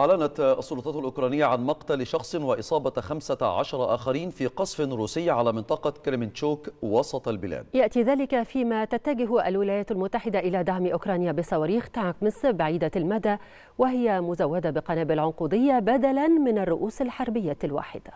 أعلنت السلطات الأوكرانية عن مقتل شخص وإصابة 15 آخرين في قصف روسي على منطقة كريمنتشوك وسط البلاد يأتي ذلك فيما تتجه الولايات المتحدة إلى دعم أوكرانيا بصواريخ تعكمس بعيدة المدى وهي مزودة بقنابل عنقودية بدلا من الرؤوس الحربية الواحدة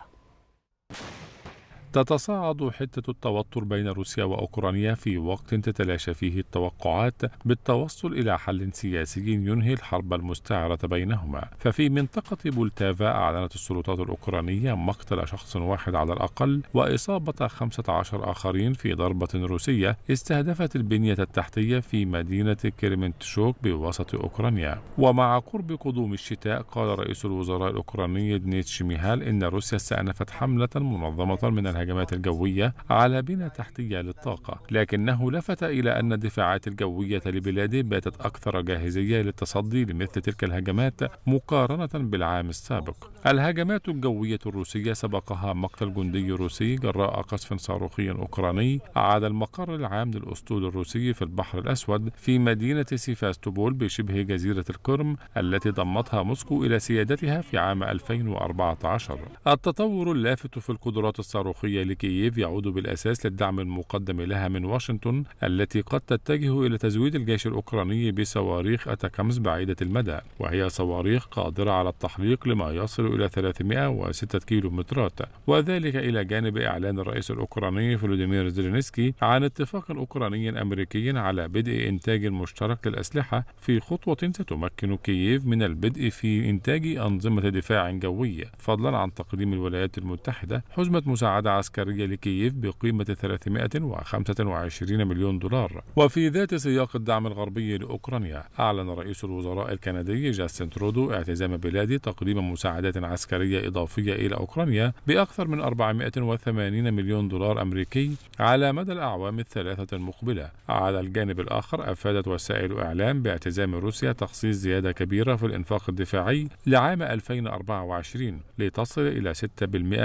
تتصاعد حدة التوتر بين روسيا وأوكرانيا في وقت تتلاشى فيه التوقعات بالتوصل إلى حل سياسي ينهي الحرب المستعرة بينهما ففي منطقة بولتافا أعلنت السلطات الأوكرانية مقتل شخص واحد على الأقل وإصابة 15 آخرين في ضربة روسية استهدفت البنية التحتية في مدينة كيرمنتشوك بوسط أوكرانيا ومع قرب قدوم الشتاء قال رئيس الوزراء الأوكراني دنيتش ميهال إن روسيا استأنفت حملة منظمة من الهيئة الهجمات الجوية على بنى تحتية للطاقة لكنه لفت إلى أن الدفاعات الجوية لبلاده باتت أكثر جاهزية للتصدي لمثل تلك الهجمات مقارنة بالعام السابق الهجمات الجوية الروسية سبقها مقتل جندي روسي جراء قصف صاروخي أوكراني على المقر العام للأسطول الروسي في البحر الأسود في مدينة سيفاستوبول بشبه جزيرة القرم التي ضمتها موسكو إلى سيادتها في عام 2014 التطور اللافت في القدرات الصاروخية الروسية لكييف يعود بالأساس للدعم المقدم لها من واشنطن التي قد تتجه إلى تزويد الجيش الأوكراني بصواريخ اتاكمز بعيدة المدى وهي صواريخ قادرة على التحليق لما يصل إلى 306 كيلومترات وذلك إلى جانب إعلان الرئيس الأوكراني فلوديمير زيلينسكي عن اتفاق أوكراني أمريكي على بدء إنتاج مشترك للأسلحة في خطوة ستمكن كييف من البدء في إنتاج أنظمة دفاع جوي فضلا عن تقديم الولايات المتحدة حزمة مساعدة العسكرية لكييف بقيمة 325 مليون دولار وفي ذات سياق الدعم الغربي لأوكرانيا أعلن رئيس الوزراء الكندي جاستن ترودو اعتزام بلاده تقديم مساعدات عسكرية إضافية إلى أوكرانيا بأكثر من 480 مليون دولار أمريكي على مدى الأعوام الثلاثة المقبلة على الجانب الآخر أفادت وسائل إعلام باعتزام روسيا تخصيص زيادة كبيرة في الإنفاق الدفاعي لعام 2024 لتصل إلى 6%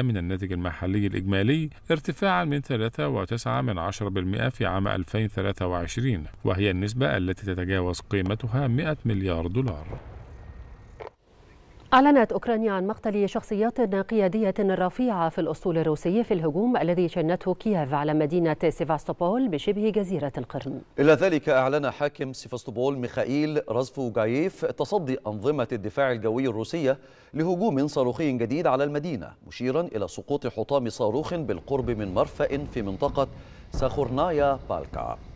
من الناتج المحلي الإجمالي الداخلي ارتفاعا من 3.9% في عام 2023 وهي النسبة التي تتجاوز قيمتها 100 مليار دولار أعلنت أوكرانيا عن مقتل شخصيات قيادية رفيعة في الأسطول الروسي في الهجوم الذي شنته كييف على مدينة سيفاستوبول بشبه جزيرة القرن إلى ذلك أعلن حاكم سيفاستوبول ميخائيل رازفوجايف تصدي أنظمة الدفاع الجوي الروسية لهجوم صاروخي جديد على المدينة مشيرا إلى سقوط حطام صاروخ بالقرب من مرفأ في منطقة ساخورنايا بالكا